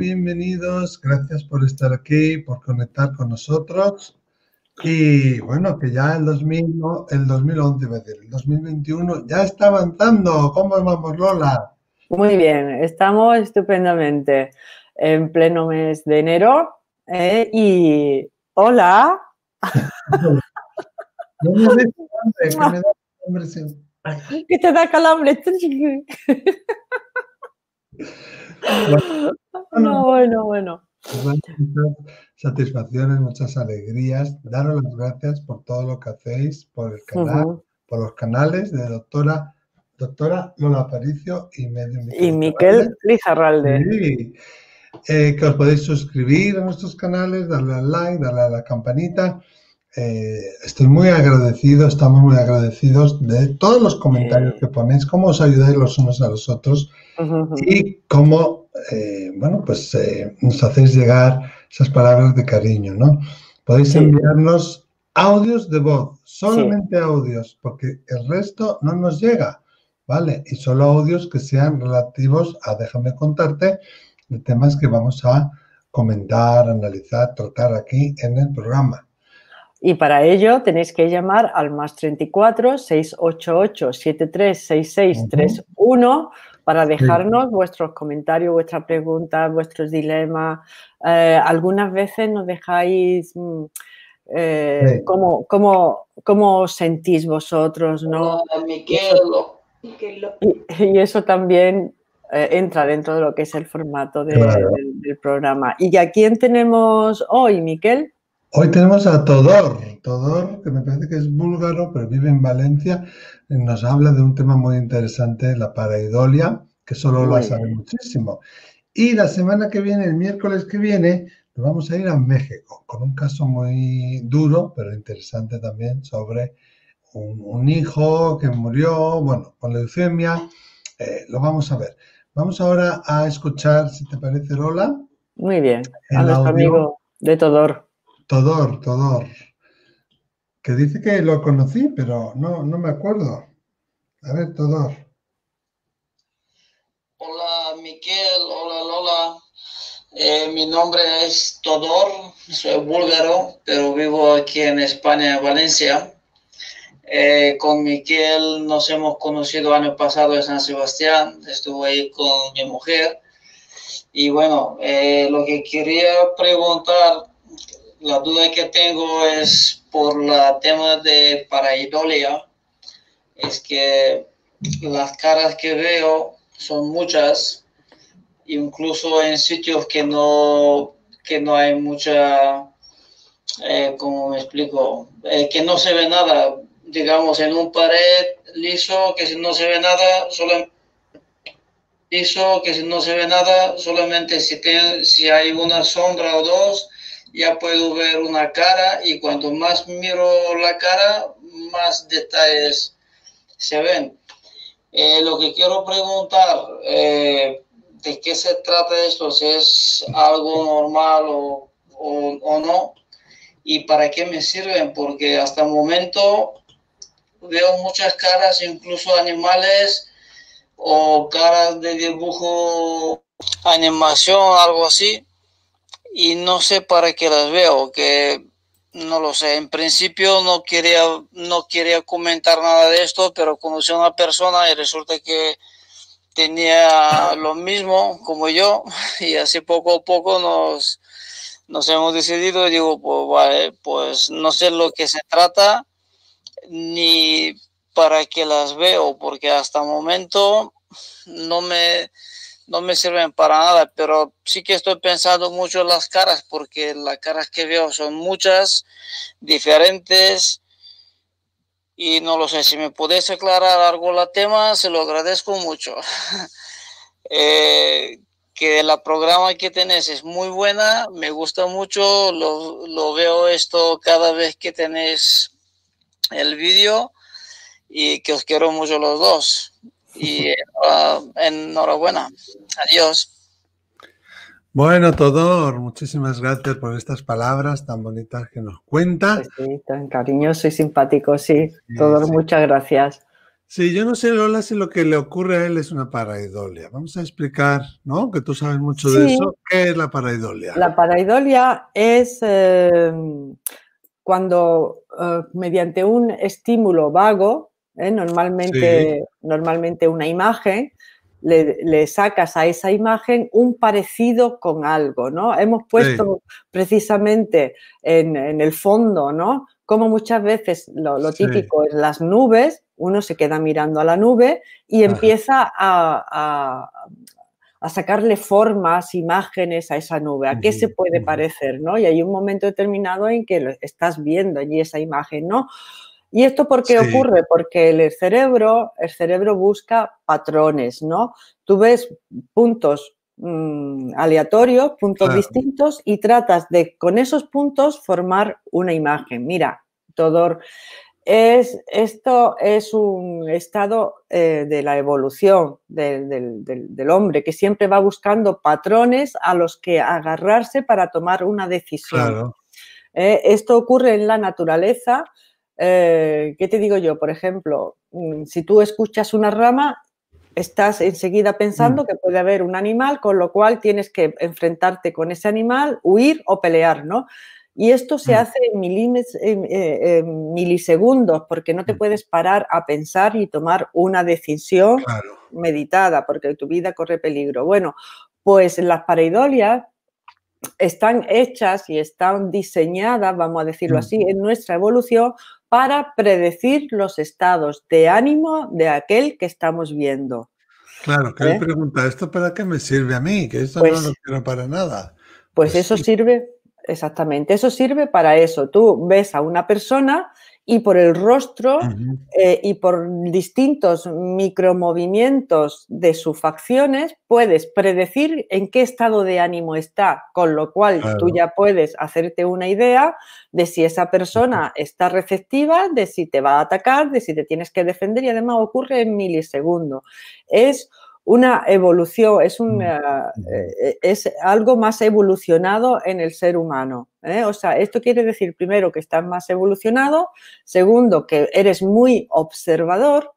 bienvenidos. Gracias por estar aquí, por conectar con nosotros. Y bueno, que ya el, 2000, el 2011, el 2021 ya está avanzando. ¿Cómo vamos, Lola? Muy bien, estamos estupendamente en pleno mes de enero. ¿eh? Y hola. ¿Qué te da calambre. Bueno, bueno, bueno. Muchas satisfacciones, muchas alegrías. Daros las gracias por todo lo que hacéis, por el canal, por los canales de doctora doctora Lola Aparicio y medio Y Miquel Lizarralde. Eh, que os podéis suscribir a nuestros canales, darle al like, darle a la campanita. Eh, estoy muy agradecido, estamos muy agradecidos de todos los comentarios que ponéis, cómo os ayudáis los unos a los otros y cómo, eh, bueno, pues eh, nos hacéis llegar esas palabras de cariño, ¿no? Podéis enviarnos audios de voz, solamente audios, porque el resto no nos llega, ¿vale? Y solo audios que sean relativos a, déjame contarte, de temas que vamos a comentar, analizar, tratar aquí en el programa. Y para ello tenéis que llamar al más 34 688 736631 para dejarnos vuestros comentarios, vuestras preguntas, vuestros dilemas. Eh, algunas veces nos dejáis mm, eh, cómo, cómo, sentís vosotros, ¿no? Y, y eso también eh, entra dentro de lo que es el formato del, del, programa. ¿Y a quién tenemos hoy, Miquel? Hoy tenemos a Todor. Todor, que me parece que es búlgaro, pero vive en Valencia. Nos habla de un tema muy interesante, la paraidolia, que solo lo sabe muchísimo. Y la semana que viene, el miércoles que viene, nos vamos a ir a México con un caso muy duro, pero interesante también, sobre un, hijo que murió, bueno, con leucemia. Eh, lo vamos a ver. Vamos ahora a escuchar, si te parece, Lola. Muy bien, a amigo de Todor. Todor, Todor, que dice que lo conocí, pero no, no me acuerdo. A ver, Todor. Hola, Miquel, hola, Lola. Eh, mi nombre es Todor, soy búlgaro, pero vivo aquí en España, en Valencia. Eh, con Miquel nos hemos conocido año pasado en San Sebastián, estuve ahí con mi mujer. Y bueno, eh, lo que quería preguntar la duda que tengo es por la tema de paraidolia, es que las caras que veo son muchas, incluso en sitios que no, que no hay mucha, eh, ¿Cómo como me explico, eh, que no se ve nada, digamos, en un pared liso que no se ve nada, solo liso que no se ve nada, solamente si, si hay una sombra o dos, ya puedo ver una cara y cuanto más miro la cara, más detalles se ven. Eh, lo que quiero preguntar, eh, ¿de qué se trata esto? ¿Si es algo normal o, o, no? ¿Y para qué me sirven? Porque hasta el momento veo muchas caras, incluso animales o caras de dibujo, animación, algo así y no sé para qué las veo, que no lo sé. En principio no quería, no quería comentar nada de esto, pero conocí a una persona y resulta que tenía lo mismo como yo y así poco a poco nos, nos hemos decidido y digo, pues vale, pues no sé lo que se trata ni para qué las veo, porque hasta el momento no me no me sirven para nada, pero sí que estoy pensando mucho en las caras, porque las caras que veo son muchas, diferentes, y no lo sé, si me podés aclarar algo la tema, se lo agradezco mucho. Eh, que la programa que tenés es muy buena, me gusta mucho, lo, veo esto cada vez que tenés el vídeo, y que os quiero mucho los dos y ah, enhorabuena. Adiós. Bueno, Todor, muchísimas gracias por estas palabras tan bonitas que nos cuentas Sí, tan cariñoso y simpático, sí. sí Todor, muchas gracias. Sí, yo no sé, Lola, si lo que le ocurre a él es una paraidolia. Vamos a explicar, ¿no? Que tú sabes mucho de eso. ¿Qué es la paraidolia? La paraidolia es eh, cuando eh, mediante un estímulo vago ¿eh? Normalmente, normalmente una imagen, le, sacas a esa imagen un parecido con algo, ¿no? Hemos puesto precisamente en, el fondo, ¿no? Como muchas veces lo, típico es las nubes, uno se queda mirando a la nube y empieza a, sacarle formas, imágenes a esa nube, a qué se puede parecer, ¿no? Y hay un momento determinado en que estás viendo allí esa imagen, ¿no? ¿Y esto por qué ocurre? Porque el cerebro, el cerebro busca patrones, ¿no? Tú ves puntos mm, aleatorios, puntos distintos y tratas de con esos puntos formar una imagen. Mira, Todor, es, esto es un estado eh, de la evolución del hombre que siempre va buscando patrones a los que agarrarse para tomar una decisión. Eh, esto ocurre en la naturaleza, eh, ¿qué te digo yo? Por ejemplo, mm, si tú escuchas una rama, estás enseguida pensando mm. que puede haber un animal, con lo cual tienes que enfrentarte con ese animal, huir o pelear, ¿no? Y esto se mm. hace eh, en, milisegundos, porque no te puedes parar a pensar y tomar una decisión meditada, porque tu vida corre peligro. Bueno, pues las pareidolias están hechas y están diseñadas, vamos a decirlo así, en nuestra evolución para predecir los estados de ánimo de aquel que estamos viendo. Claro, que ¿Eh? pregunta, ¿esto para qué me sirve a mí? Que eso no pues lo quiero para nada. Pues, pues eso sirve, exactamente, eso sirve para eso. Tú ves a una persona y por el rostro eh, y por distintos micromovimientos de sus facciones puedes predecir en qué estado de ánimo está, con lo cual tú ya puedes hacerte una idea de si esa persona está receptiva, de si te va a atacar, de si te tienes que defender y además ocurre en milisegundos. Es una evolución, es, un, mm. eh, eh, es algo más evolucionado en el ser humano. ¿eh? O sea, esto quiere decir, primero, que estás más evolucionado, segundo, que eres muy observador,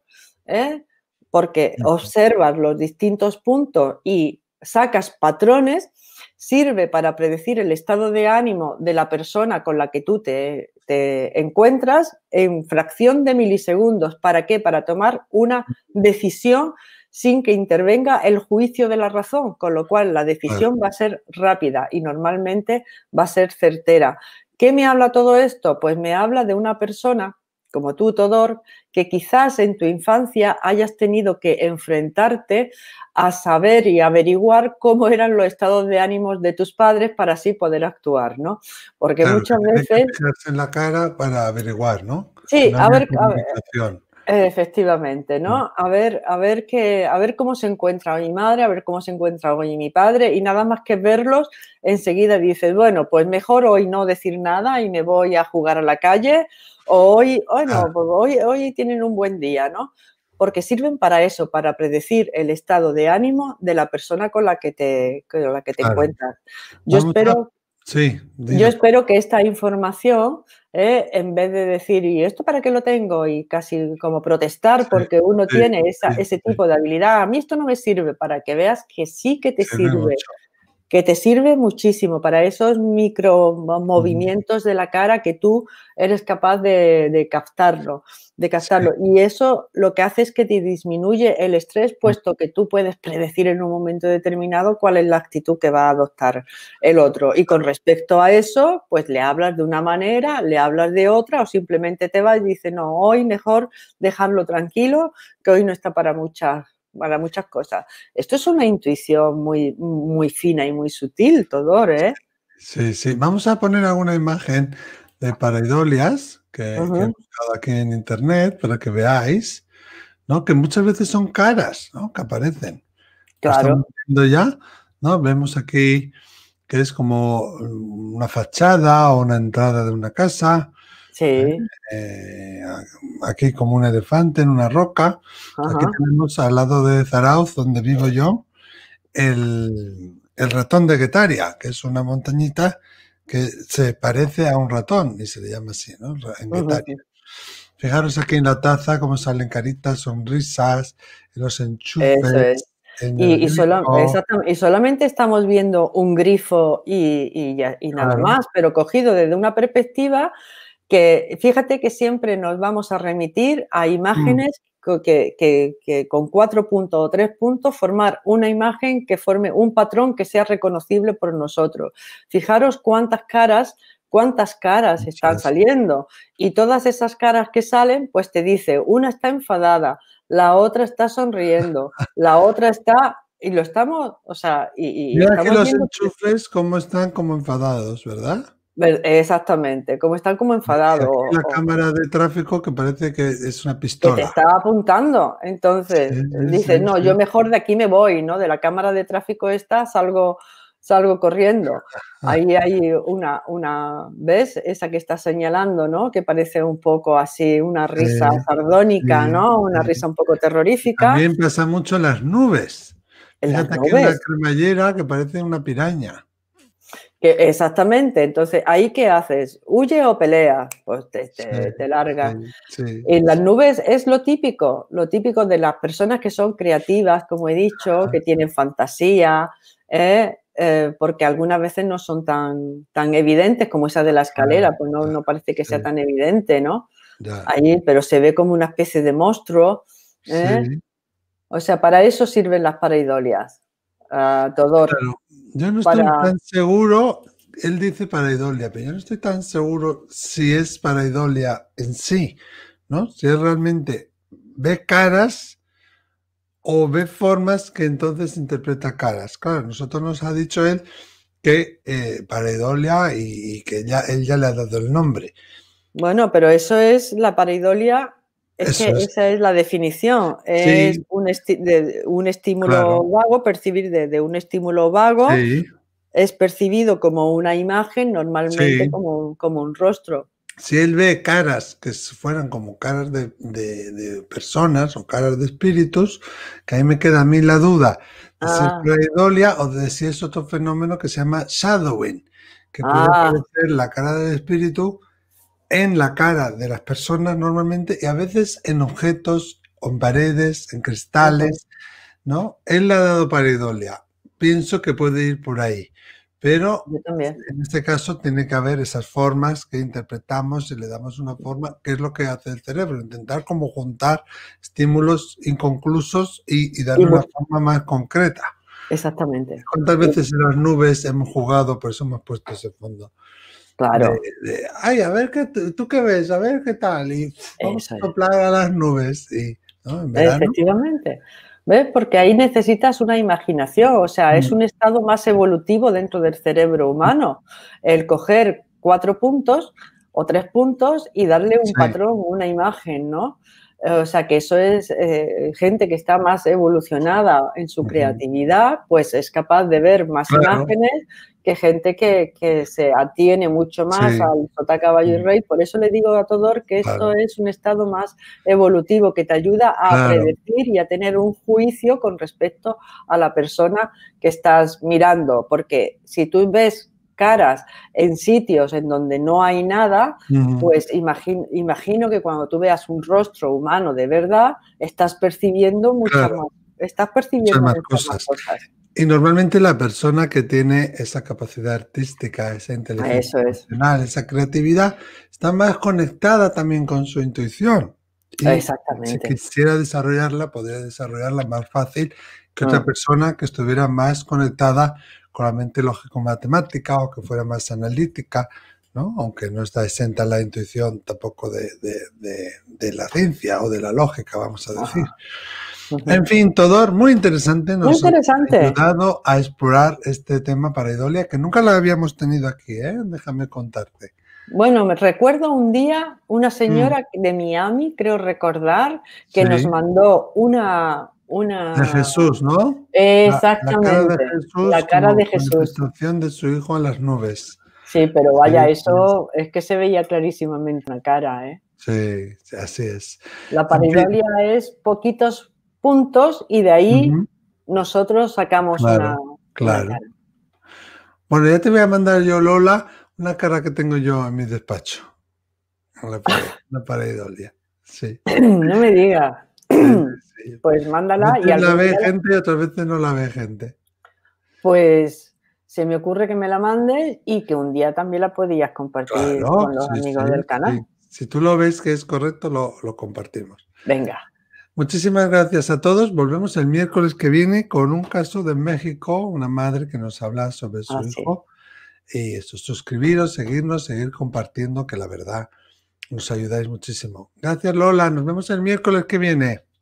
porque observas los distintos puntos y sacas patrones, sirve para predecir el estado de ánimo de la persona con la que tú te, te, encuentras en fracción de milisegundos. ¿Para qué? Para tomar una decisión sin que intervenga el juicio de la razón, con lo cual la decisión va a ser rápida y normalmente va a ser certera. ¿Qué me habla todo esto? Pues me habla de una persona como tú, Todor, que quizás en tu infancia hayas tenido que enfrentarte a saber y averiguar cómo eran los estados de ánimos de tus padres para así poder actuar, ¿no? Porque muchas veces... Que en la cara para averiguar, ¿no? Sí, a ver, a ver, Efectivamente, ¿no? Mm. A ver, a ver qué a ver cómo se encuentra mi madre, a ver cómo se encuentra hoy mi padre, y nada más que verlos, enseguida dices, bueno, pues mejor hoy no decir nada y me voy a jugar a la calle, o hoy, pues hoy, hoy tienen un buen día, ¿no? Porque sirven para eso, para predecir el estado de ánimo de la persona con la que te, con la que te encuentras. Yo espero Sí. Yo espero que esta información, eh, en vez de decir, ¿y esto para qué lo tengo? Y casi como protestar porque uno tiene ese tipo de habilidad, a mí esto no me sirve, para que veas que sí que te sirve que te sirve muchísimo para esos micro movimientos de la cara que tú eres capaz de, captarlo, de captarlo. Y eso lo que hace es que te disminuye el estrés, mm. puesto que tú puedes predecir en un momento determinado cuál es la actitud que va a adoptar el otro. Y con respecto a eso, pues le hablas de una manera, le hablas de otra, o simplemente te vas y dices, no, hoy mejor dejarlo tranquilo, que hoy no está para mucha para muchas cosas. Esto es una intuición muy, muy fina y muy sutil, Todor, ¿eh? Sí, sí. Vamos a poner alguna imagen de paraidolias que, he buscado aquí en internet para que veáis, ¿no? Que muchas veces son caras, ¿no? Que aparecen. Claro. Viendo ya, ¿no? Vemos aquí que es como una fachada o una entrada de una casa, eh, aquí como un elefante en una roca. Aquí tenemos al lado de Zarauz, donde vivo yo, el, ratón de Getaria, que es una montañita que se parece a un ratón y se le llama así, ¿no? En Fijaros aquí en la taza cómo salen caritas, sonrisas, los enchufes. y, y, solamente estamos viendo un grifo y, nada más, pero cogido desde una perspectiva que fíjate que siempre nos vamos a remitir a mm. imágenes que, con cuatro puntos o tres puntos formar una imagen que forme un patrón que sea reconocible por nosotros. Fijaros cuántas caras cuántas caras están saliendo y todas esas caras que salen pues te dice una está enfadada, la otra está sonriendo, la otra está y lo estamos, o sea, y, que los enchufes como están como enfadados, ¿verdad? Exactamente, como están como enfadados. La cámara de tráfico que parece que es una pistola. Que te estaba apuntando. Entonces, dice, dices, no, yo mejor de aquí me voy, ¿no? De la cámara de tráfico esta salgo, salgo corriendo. Ah. Ahí hay una, una, ¿ves? Esa que está señalando, ¿no? Que parece un poco así, una risa sardónica, ¿no? Una risa un poco terrorífica. También pasa mucho en las nubes. En las la cremallera que parece una piraña exactamente. Entonces, ¿ahí qué haces? ¿Huye o pelea? Pues te, te, en las nubes es lo típico, lo típico de las personas que son creativas, como he dicho, que tienen fantasía, ¿eh? Eh, porque algunas veces no son tan, tan evidentes como esa de la escalera, pues no, parece que sea tan evidente, ¿no? Ahí, pero se ve como una especie de monstruo. ¿eh? O sea, para eso sirven las pareidolias. Todor. Yo no estoy tan seguro, él dice para Idolia, pero yo no estoy tan seguro si es para Idolia en sí, ¿no? Si es realmente ve caras o ve formas que entonces interpreta caras. Claro, nosotros nos ha dicho él que eh, paraidolia y, que ya, él ya le ha dado el nombre. Bueno, pero eso es la paraidolia... Es esa es la definición. Es un, un estímulo vago, percibir de, un estímulo vago. Es percibido como una imagen, normalmente como, un rostro. Si él ve caras que fueran como caras de, personas o caras de espíritus, que ahí me queda a mí la duda de si es ah. idolia o de si es otro fenómeno que se llama shadowing, que puede ah. parecer la cara del espíritu en la cara de las personas normalmente y a veces en objetos, en paredes, en cristales, ¿no? Él le ha dado pareidolia. Pienso que puede ir por ahí. Pero en este caso tiene que haber esas formas que interpretamos y le damos una forma, que es lo que hace el cerebro, intentar como juntar estímulos inconclusos y, dar una forma más concreta. Exactamente. ¿Cuántas veces en las nubes hemos jugado, por eso hemos puesto ese fondo? Claro. ay, a ver qué tú qué ves, a ver qué tal. Y vamos a soplar a las nubes. Y, Efectivamente. ¿Ves? Porque ahí necesitas una imaginación, o sea, es mm. un estado más evolutivo dentro del cerebro humano. El coger cuatro puntos o tres puntos y darle un patrón, una imagen, ¿no? Eh, o sea, que eso es eh, gente que está más evolucionada en su creatividad, pues es capaz de ver más imágenes que gente que, se atiene mucho más al sota, caballo y mm. rey. Por eso le digo a Todor que eso es un estado más evolutivo, que te ayuda a predecir y a tener un juicio con respecto a la persona que estás mirando. Porque si tú ves en sitios en donde no hay nada, pues imagino, imagino que cuando tú veas un rostro humano de verdad, estás percibiendo mucho más, estás percibiendo muchas cosas. Y normalmente la persona que tiene esa capacidad artística, esa inteligencia esa creatividad, está más conectada también con su intuición. Si quisiera desarrollarla, podría desarrollarla más fácil que otra mm. persona que estuviera más conectada con la mente lógico-matemática o que fuera más analítica, ¿no? aunque no está exenta la intuición tampoco de, la ciencia o de la lógica, vamos a decir. En fin, Todor, muy interesante. Nos muy interesante. Ha ayudado a explorar este tema para Idolia, que nunca la habíamos tenido aquí, ¿eh? déjame contarte. Bueno, me recuerdo un día una mm. señora de Miami, creo recordar, que nos mandó una, de Jesús, ¿no? Exactamente. La, cara de Jesús. La cara de su hijo en las nubes. Sí, pero vaya, eso es que se veía clarísimamente la cara, ¿eh? Sí, así es. La pareidolia es poquitos puntos y de ahí nosotros sacamos claro, una, claro. Bueno, ya te voy a mandar yo, Lola, una cara que tengo yo en mi despacho. La, pareidolia, sí. no me digas pues mándala. Y la ve gente y otras veces no la ve gente. Pues se me ocurre que me la mandes y que un día también la podías compartir con los amigos del canal. Si tú lo ves que es correcto, lo, compartimos. Venga. Muchísimas gracias a todos. Volvemos el miércoles que viene con un caso de México, una madre que nos habla sobre su ah, hijo. Y eso, suscribiros, seguirnos, seguir compartiendo, que la verdad nos ayudáis muchísimo. Gracias Lola, nos vemos el miércoles que viene.